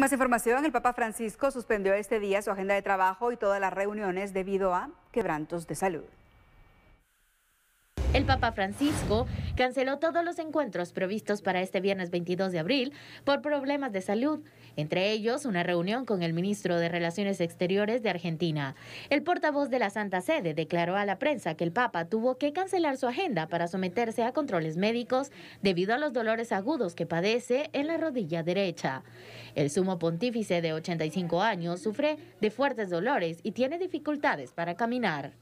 más información, el Papa Francisco suspendió este día su agenda de trabajo y todas las reuniones debido a quebrantos de salud. El Papa Francisco canceló todos los encuentros previstos para este viernes 22 de abril por problemas de salud entre ellos una reunión con el ministro de Relaciones Exteriores de Argentina. El portavoz de la Santa Sede declaró a la prensa que el Papa tuvo que cancelar su agenda para someterse a controles médicos debido a los dolores agudos que padece en la rodilla derecha. El sumo pontífice de 85 años sufre de fuertes dolores y tiene dificultades para caminar.